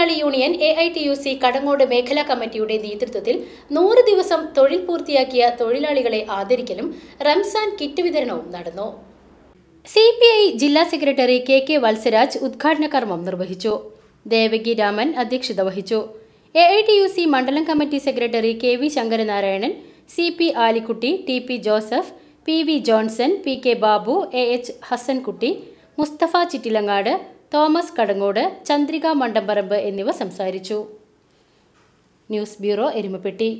തൊഴിലാളി union A I T U C Kadangode മേഖലാ കമ്മിറ്റിയുടെ നേതൃത്വത്തിൽ നൂറ് ദിവസം തൊഴിൽ പൂർത്തിയാക്കിയ തൊഴിലാളികളെ ആദരിക്കലും റംസാൻ കിറ്റ് വിതരണവും നടന്നു സി പി ഐ ജില്ലാ സെക്രട്ടറി കെ കെ വത്സരാജ് ഉദ്ഘാടന കർമ്മം നിർവഹിച്ചു ദേവകി രാമൻ അധ്യക്ഷത വഹിച്ചു A I T U C മണ്ഡലം committee secretary K V Sankaranarayanan C P Alikutty T P Joseph P V Johnson P K Babu A H Hasankutty Musthafa Chittilangad Thomas Kadangode Chandrika Mandamparambu എന്നിവ സംസാരിച്ചു ന്യൂസ് ബ്യൂറോ എരുമപ്പെട്ടി